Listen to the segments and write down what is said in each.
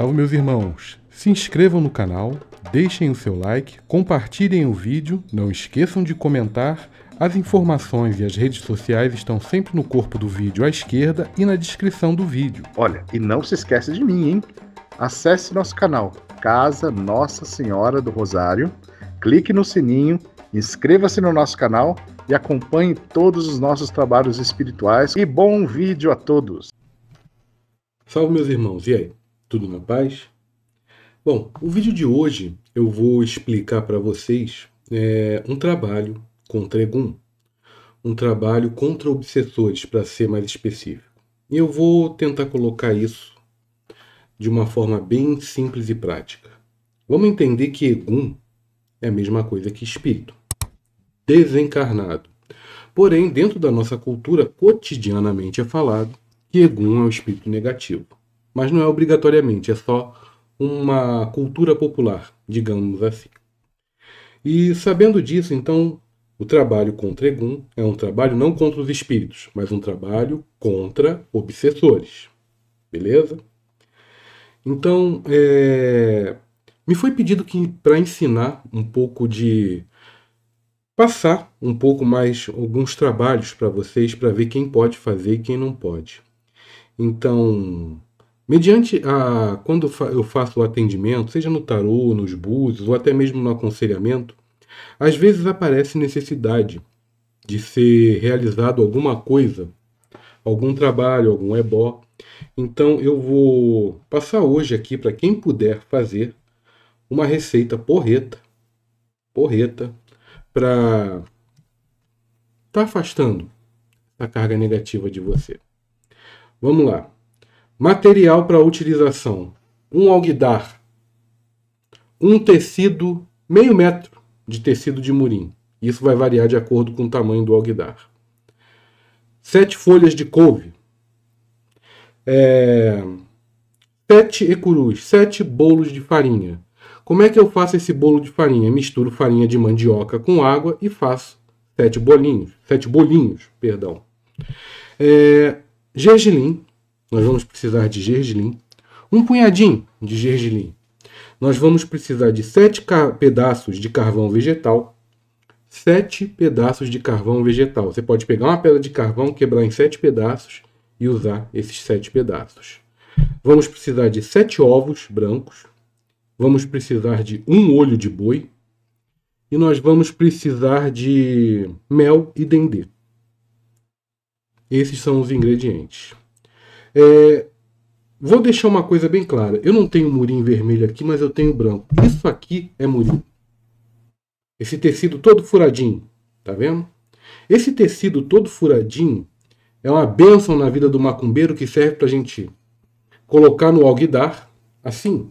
Salve meus irmãos! Se inscrevam no canal, deixem o seu like, compartilhem o vídeo, não esqueçam de comentar. As informações e as redes sociais estão sempre no corpo do vídeo à esquerda e na descrição do vídeo. Olha, e não se esqueça de mim, hein? Acesse nosso canal Casa Nossa Senhora do Rosário, clique no sininho, inscreva-se no nosso canal e acompanhe todos os nossos trabalhos espirituais. E bom vídeo a todos! Salve meus irmãos, e aí? Tudo na paz? Bom, o vídeo de hoje eu vou explicar para vocês é, um trabalho contra Egum, um trabalho contra obsessores, para ser mais específico. E eu vou tentar colocar isso de uma forma bem simples e prática. Vamos entender que Egum é a mesma coisa que espírito, desencarnado. Porém, dentro da nossa cultura, cotidianamente é falado que Egum é o espírito negativo mas não é obrigatoriamente, é só uma cultura popular, digamos assim. E sabendo disso, então, o trabalho contra Egum é um trabalho não contra os espíritos, mas um trabalho contra obsessores. Beleza? Então, é... me foi pedido que para ensinar um pouco de. passar um pouco mais alguns trabalhos para vocês, para ver quem pode fazer e quem não pode. Então, Mediante a quando eu faço o atendimento, seja no tarô, nos búzios ou até mesmo no aconselhamento, às vezes aparece necessidade de ser realizado alguma coisa, algum trabalho, algum ebó. Então eu vou passar hoje aqui para quem puder fazer uma receita porreta, porreta para tá afastando a carga negativa de você. Vamos lá. Material para utilização: um alguidar, um tecido, meio metro de tecido de murim. Isso vai variar de acordo com o tamanho do alguidar. Sete folhas de couve. É... Sete ecurus, sete bolos de farinha. Como é que eu faço esse bolo de farinha? Misturo farinha de mandioca com água e faço sete bolinhos, sete bolinhos, perdão. É... Gergelim, nós vamos precisar de gergelim, um punhadinho de gergelim. Nós vamos precisar de sete pedaços de carvão vegetal. Sete pedaços de carvão vegetal. Você pode pegar uma pedra de carvão, quebrar em sete pedaços e usar esses sete pedaços. Vamos precisar de sete ovos brancos. Vamos precisar de um olho de boi. E nós vamos precisar de mel e dendê. Esses são os ingredientes. É, vou deixar uma coisa bem clara. Eu não tenho murim vermelho aqui, mas eu tenho branco. Isso aqui é murim. Esse tecido todo furadinho, tá vendo? Esse tecido todo furadinho é uma bênção na vida do macumbeiro que serve para a gente colocar no alguidar, assim.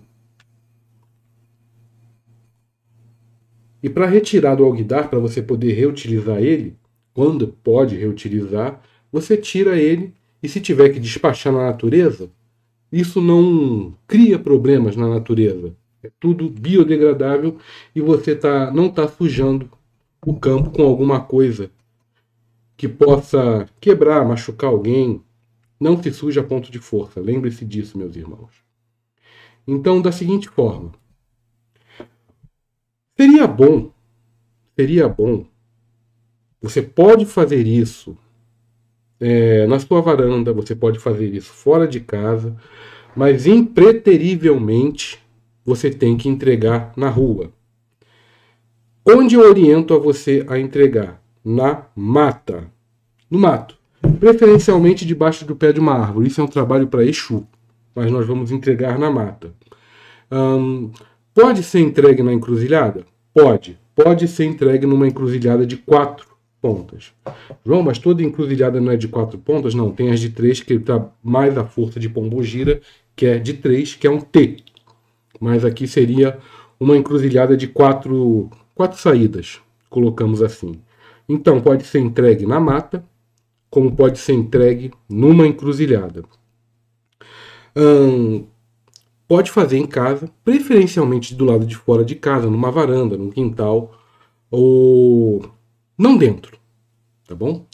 E para retirar do alguidar, para você poder reutilizar ele, quando pode reutilizar, você tira ele e se tiver que despachar na natureza, isso não cria problemas na natureza. É tudo biodegradável e você tá, não está sujando o campo com alguma coisa que possa quebrar, machucar alguém. Não se suja a ponto de força. Lembre-se disso, meus irmãos. Então, da seguinte forma: seria bom, seria bom. Você pode fazer isso é, na sua varanda, você pode fazer isso fora de casa, mas impreterivelmente você tem que entregar na rua. Onde eu oriento a você a entregar? Na mata. No mato. Preferencialmente debaixo do pé de uma árvore. Isso é um trabalho para Exu, mas nós vamos entregar na mata. Hum, pode ser entregue na encruzilhada? Pode. Pode ser entregue numa encruzilhada de quatro pontas. João, mas toda encruzilhada não é de quatro pontas? Não, tem as de três, que está mais a força de pombogira, que é de três, que é um T. Mas aqui seria uma encruzilhada de quatro, quatro saídas, colocamos assim. Então, pode ser entregue na mata, como pode ser entregue numa encruzilhada. Hum, pode fazer em casa, preferencialmente do lado de fora de casa, numa varanda, num quintal, ou não dentro, tá bom?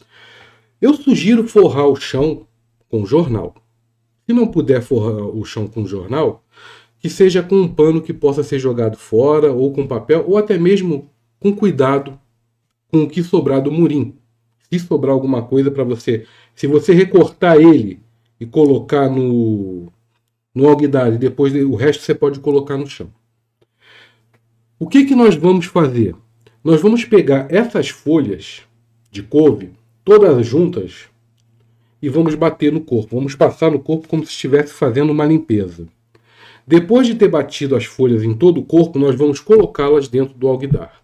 Eu sugiro forrar o chão com jornal. Se não puder forrar o chão com jornal, que seja com um pano que possa ser jogado fora, ou com papel, ou até mesmo com cuidado com o que sobrar do murim. Se sobrar alguma coisa para você, se você recortar ele e colocar no, no alguidar, depois o resto você pode colocar no chão. O que, que nós vamos fazer? Nós vamos pegar essas folhas de couve, todas juntas, e vamos bater no corpo. Vamos passar no corpo como se estivesse fazendo uma limpeza. Depois de ter batido as folhas em todo o corpo, nós vamos colocá-las dentro do alguidar.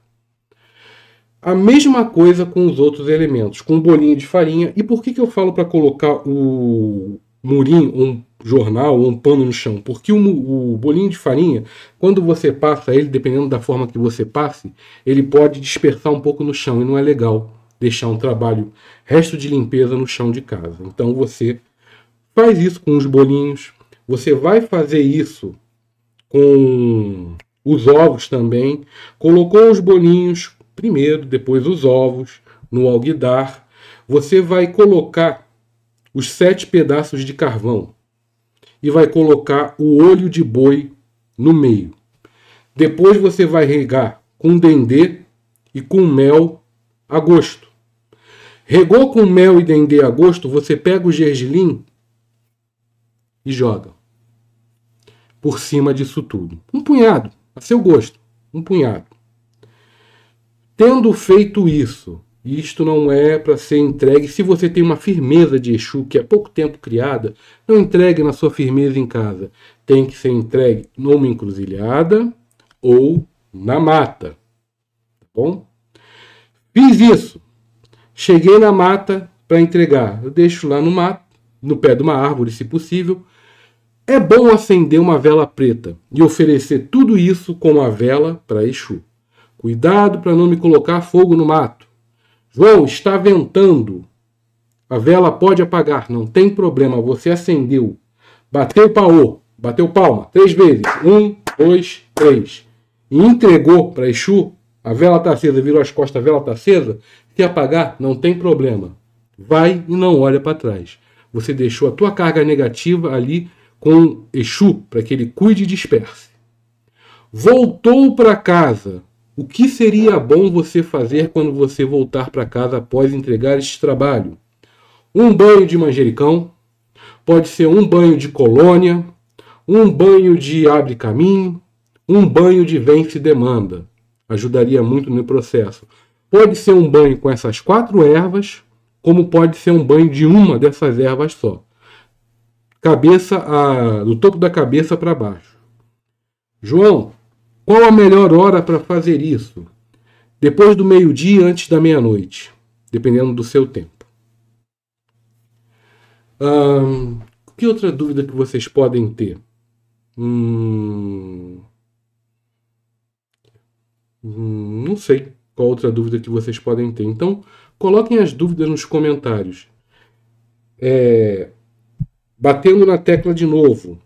A mesma coisa com os outros elementos, com um bolinho de farinha. E por que, que eu falo para colocar o murim, um jornal ou um pano no chão, porque o, o bolinho de farinha, quando você passa ele, dependendo da forma que você passe, ele pode dispersar um pouco no chão e não é legal deixar um trabalho resto de limpeza no chão de casa. Então você faz isso com os bolinhos, você vai fazer isso com os ovos também. Colocou os bolinhos primeiro, depois os ovos no alguidar. Você vai colocar os sete pedaços de carvão e vai colocar o olho de boi no meio. Depois você vai regar com dendê e com mel a gosto. Regou com mel e dendê a gosto, você pega o gergelim e joga por cima disso tudo. Um punhado, a seu gosto, um punhado. Tendo feito isso, isto não é para ser entregue. Se você tem uma firmeza de Exu que é pouco tempo criada, não entregue na sua firmeza em casa. Tem que ser entregue numa encruzilhada ou na mata. Tá bom? Fiz isso. Cheguei na mata para entregar. Eu deixo lá no mato, no pé de uma árvore, se possível. É bom acender uma vela preta e oferecer tudo isso com a vela para Exu. Cuidado para não me colocar fogo no mato João, está ventando. A vela pode apagar, não tem problema. Você acendeu. Bateu paô, bateu palma três vezes. Um, dois, três. E entregou para Exu. A vela está acesa, virou as costas, a vela está acesa. Se apagar, não tem problema. Vai e não olha para trás. Você deixou a tua carga negativa ali com Exu para que ele cuide e disperse. Voltou para casa o que seria bom você fazer quando você voltar para casa após entregar este trabalho? Um banho de manjericão, pode ser um banho de colônia, um banho de abre caminho, um banho de vence demanda. Ajudaria muito no processo. Pode ser um banho com essas quatro ervas, como pode ser um banho de uma dessas ervas só. Cabeça a, do topo da cabeça para baixo. João, qual a melhor hora para fazer isso? Depois do meio-dia, antes da meia-noite, dependendo do seu tempo. Hum, que outra dúvida que vocês podem ter? Hum. hum, não sei qual outra dúvida que vocês podem ter. Então, coloquem as dúvidas nos comentários. É, batendo na tecla de novo,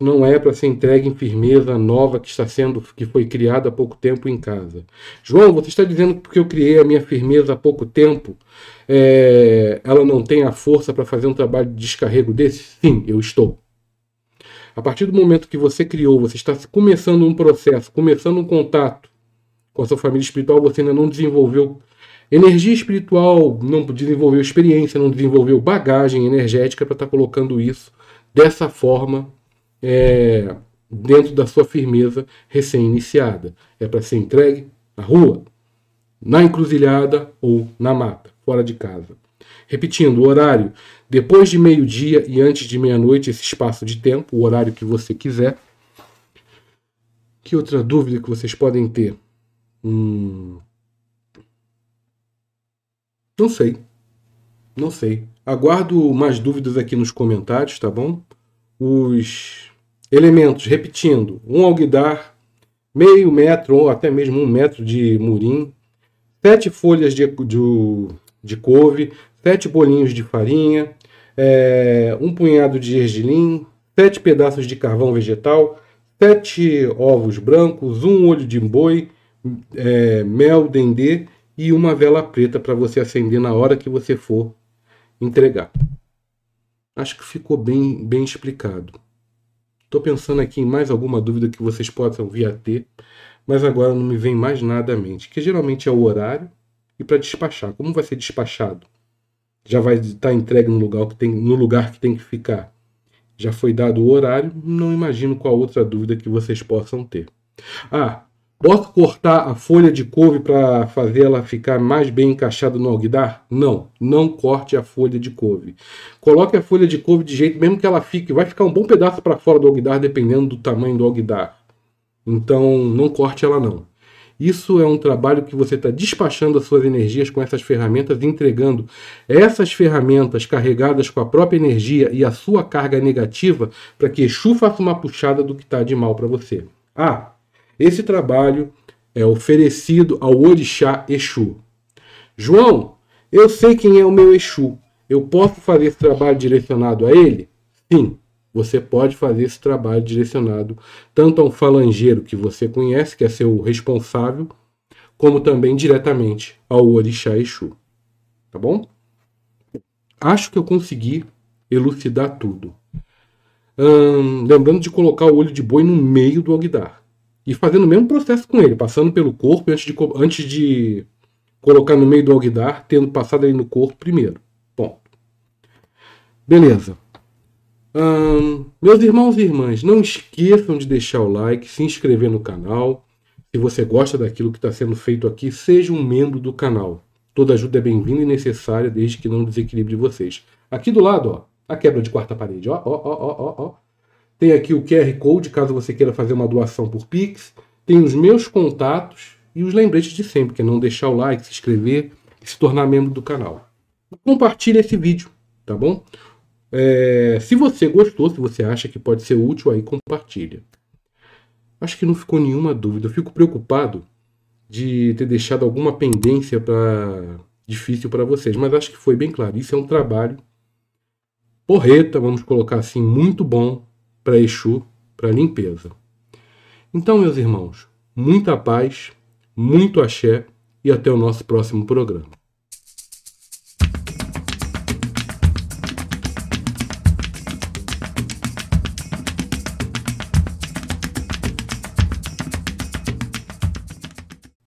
não é para ser entregue em firmeza nova que está sendo que foi criada há pouco tempo em casa. João, você está dizendo que porque eu criei a minha firmeza há pouco tempo, é, ela não tem a força para fazer um trabalho de descarrego desse? Sim, eu estou. A partir do momento que você criou, você está começando um processo, começando um contato com a sua família espiritual, você ainda não desenvolveu energia espiritual, não desenvolveu experiência, não desenvolveu bagagem energética para estar tá colocando isso dessa forma é, dentro da sua firmeza recém-iniciada. É para ser entregue na rua, na encruzilhada ou na mata, fora de casa. Repetindo, o horário depois de meio-dia e antes de meia-noite, esse espaço de tempo, o horário que você quiser. Que outra dúvida que vocês podem ter? Hum... Não sei. Não sei. Aguardo mais dúvidas aqui nos comentários, tá bom? Os elementos, repetindo, um alguidar, meio metro ou até mesmo um metro de murim, sete folhas de, de, de couve, sete bolinhos de farinha, é, um punhado de gergelim, sete pedaços de carvão vegetal, sete ovos brancos, um olho de boi, é, mel, dendê e uma vela preta para você acender na hora que você for entregar. Acho que ficou bem, bem explicado. Estou pensando aqui em mais alguma dúvida que vocês possam vir a ter, mas agora não me vem mais nada à mente, que geralmente é o horário e para despachar. Como vai ser despachado? Já vai estar tá entregue no lugar que tem, no lugar que, tem que ficar. Já foi dado o horário, não imagino qual outra dúvida que vocês possam ter. Ah, Posso cortar a folha de couve para fazer ela ficar mais bem encaixada no alguidar? Não, não corte a folha de couve. Coloque a folha de couve de jeito mesmo que ela fique, vai ficar um bom pedaço para fora do alguidar dependendo do tamanho do alguidar. Então, não corte ela não. Isso é um trabalho que você está despachando as suas energias com essas ferramentas, entregando essas ferramentas carregadas com a própria energia e a sua carga negativa para que Exu faça uma puxada do que está de mal para você. Ah, esse trabalho é oferecido ao orixá Exu. João, eu sei quem é o meu Exu. Eu posso fazer esse trabalho direcionado a ele? Sim, você pode fazer esse trabalho direcionado tanto a um falangeiro que você conhece, que é seu responsável, como também diretamente ao orixá Exu. Tá bom? Acho que eu consegui elucidar tudo. Hum, lembrando de colocar o olho de boi no meio do alguidar e fazendo o mesmo processo com ele, passando pelo corpo antes de, antes de colocar no meio do alguidar, tendo passado ele no corpo primeiro. Ponto. Beleza. Hum, meus irmãos e irmãs, não esqueçam de deixar o like, se inscrever no canal. Se você gosta daquilo que está sendo feito aqui, seja um membro do canal. Toda ajuda é bem-vinda e necessária, desde que não desequilibre vocês. Aqui do lado, ó, a quebra de quarta parede. Ó, ó, ó, ó, ó, ó. Tem aqui o QR Code, caso você queira fazer uma doação por Pix. Tem os meus contatos e os lembretes de sempre, que é não deixar o like, se inscrever e se tornar membro do canal. Compartilhe esse vídeo, tá bom? É, se você gostou, se você acha que pode ser útil, aí compartilha. Acho que não ficou nenhuma dúvida. Eu fico preocupado de ter deixado alguma pendência para difícil para vocês, mas acho que foi bem claro. Isso é um trabalho porreta, vamos colocar assim, muito bom para Exu, para limpeza. Então, meus irmãos, muita paz, muito axé e até o nosso próximo programa.